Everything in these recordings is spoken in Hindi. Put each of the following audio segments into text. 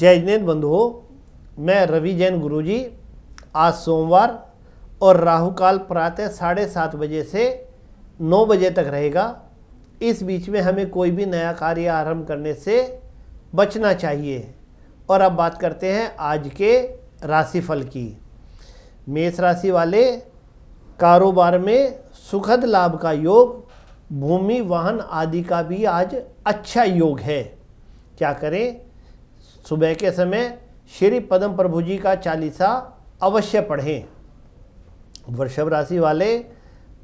जय जिनेन्द्र बंधुओं मैं रवि जैन गुरुजी आज सोमवार और राहु काल प्रातः साढ़े सात बजे से नौ बजे तक रहेगा इस बीच में हमें कोई भी नया कार्य आरंभ करने से बचना चाहिए और अब बात करते हैं आज के राशिफल की मेष राशि वाले कारोबार में सुखद लाभ का योग भूमि वाहन आदि का भी आज अच्छा योग है क्या करें सुबह के समय श्री पदम प्रभु जी का चालीसा अवश्य पढ़ें वृषभ राशि वाले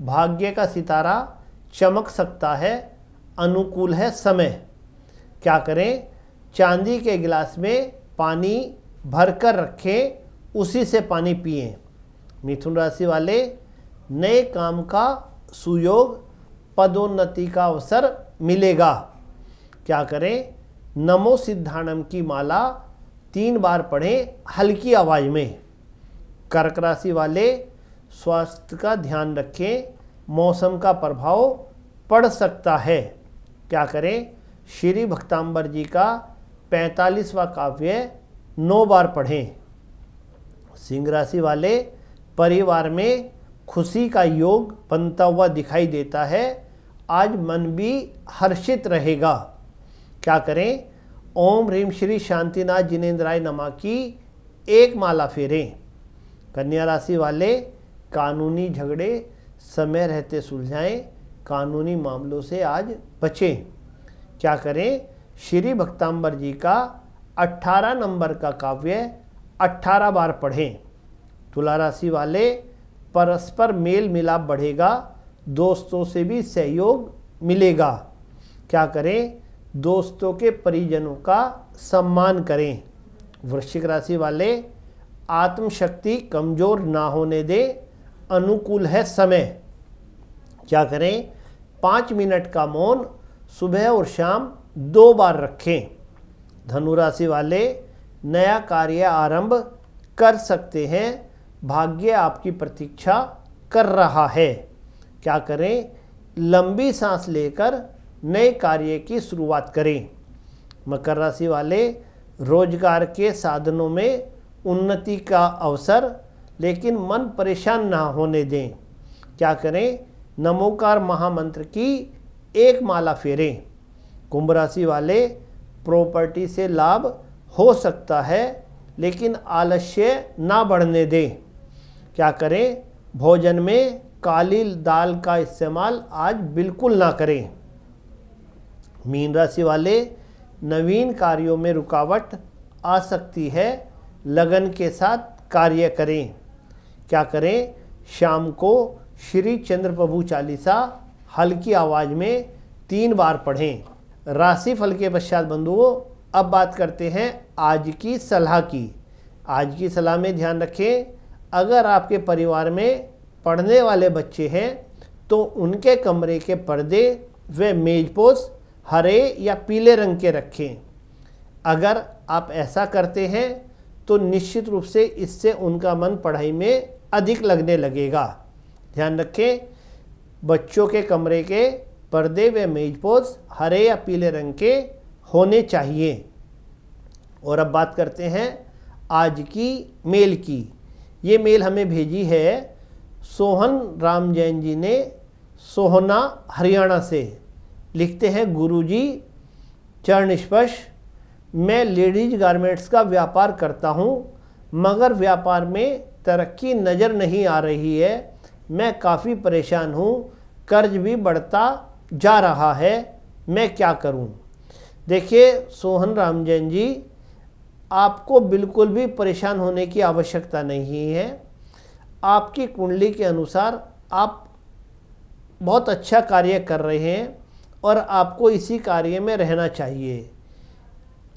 भाग्य का सितारा चमक सकता है अनुकूल है समय क्या करें चांदी के गिलास में पानी भर कर रखें उसी से पानी पिए मिथुन राशि वाले नए काम का सुयोग पदोन्नति का अवसर मिलेगा क्या करें नमो सिद्धानम की माला तीन बार पढ़ें हल्की आवाज़ में कर्क राशि वाले स्वास्थ्य का ध्यान रखें मौसम का प्रभाव पड़ सकता है क्या करें श्री भक्ताम्बर जी का पैंतालीसवा काव्य नौ बार पढ़ें सिंह राशि वाले परिवार में खुशी का योग बनता हुआ दिखाई देता है आज मन भी हर्षित रहेगा क्या करें ओम रीम श्री शांतिनाथ जिनेन्द्राय नमा की एक माला फेरें कन्या राशि वाले कानूनी झगड़े समय रहते सुलझाएं कानूनी मामलों से आज बचें क्या करें श्री भक्ताम्बर जी का 18 नंबर का काव्य 18 बार पढ़ें तुला राशि वाले परस्पर मेल मिलाप बढ़ेगा दोस्तों से भी सहयोग मिलेगा क्या करें दोस्तों के परिजनों का सम्मान करें वृश्चिक राशि वाले आत्मशक्ति कमज़ोर ना होने दे अनुकूल है समय क्या करें पाँच मिनट का मौन सुबह और शाम दो बार रखें धनु राशि वाले नया कार्य आरंभ कर सकते हैं भाग्य आपकी प्रतीक्षा कर रहा है क्या करें लंबी सांस लेकर नए कार्य की शुरुआत करें मकर राशि वाले रोजगार के साधनों में उन्नति का अवसर लेकिन मन परेशान ना होने दें क्या करें नमोकार महामंत्र की एक माला फेरें कुंभ राशि वाले प्रॉपर्टी से लाभ हो सकता है लेकिन आलस्य ना बढ़ने दें क्या करें भोजन में काली दाल का इस्तेमाल आज बिल्कुल ना करें मीन राशि वाले नवीन कार्यों में रुकावट आ सकती है लगन के साथ कार्य करें क्या करें शाम को श्री चंद्र प्रभु चालीसा हल्की आवाज़ में तीन बार पढ़ें राशि फल के पश्चात बंधुओं अब बात करते हैं आज की सलाह की आज की सलाह में ध्यान रखें अगर आपके परिवार में पढ़ने वाले बच्चे हैं तो उनके कमरे के पर्दे व मेजपोश हरे या पीले रंग के रखें अगर आप ऐसा करते हैं तो निश्चित रूप से इससे उनका मन पढ़ाई में अधिक लगने लगेगा ध्यान रखें बच्चों के कमरे के पर्दे व मेजपोज हरे या पीले रंग के होने चाहिए और अब बात करते हैं आज की मेल की ये मेल हमें भेजी है सोहन राम जैन जी ने सोहना हरियाणा से लिखते हैं गुरुजी चरण स्पर्श मैं लेडीज गारमेंट्स का व्यापार करता हूँ मगर व्यापार में तरक्की नज़र नहीं आ रही है मैं काफ़ी परेशान हूँ कर्ज भी बढ़ता जा रहा है मैं क्या करूँ देखिए सोहन राम जैन जी आपको बिल्कुल भी परेशान होने की आवश्यकता नहीं है आपकी कुंडली के अनुसार आप बहुत अच्छा कार्य कर रहे हैं और आपको इसी कार्य में रहना चाहिए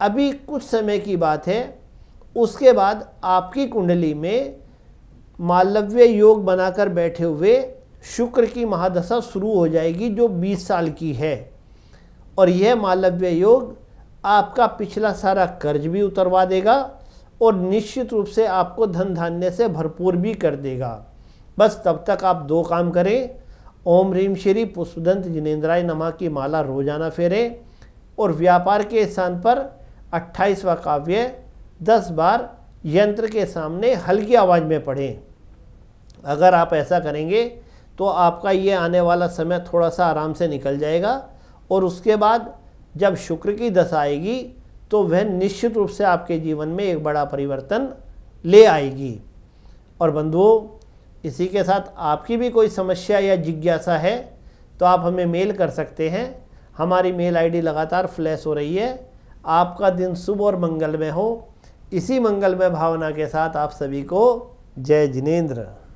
अभी कुछ समय की बात है उसके बाद आपकी कुंडली में मालव्य योग बनाकर बैठे हुए शुक्र की महादशा शुरू हो जाएगी जो 20 साल की है और यह मालव्य योग आपका पिछला सारा कर्ज भी उतरवा देगा और निश्चित रूप से आपको धन धान्य से भरपूर भी कर देगा बस तब तक आप दो काम करें ओम रीम श्री पुष्पदंत जिनेन्द्राय नमा की माला रोजाना फेरे और व्यापार के स्थान पर अट्ठाईसवा काव्य दस बार यंत्र के सामने हल्की आवाज़ में पढ़ें अगर आप ऐसा करेंगे तो आपका ये आने वाला समय थोड़ा सा आराम से निकल जाएगा और उसके बाद जब शुक्र की दशा आएगी तो वह निश्चित रूप से आपके जीवन में एक बड़ा परिवर्तन ले आएगी और बंधुओं इसी के साथ आपकी भी कोई समस्या या जिज्ञासा है तो आप हमें मेल कर सकते हैं हमारी मेल आईडी लगातार फ्लैश हो रही है आपका दिन शुभ और मंगलमय हो इसी मंगलमय भावना के साथ आप सभी को जय जिनेन्द्र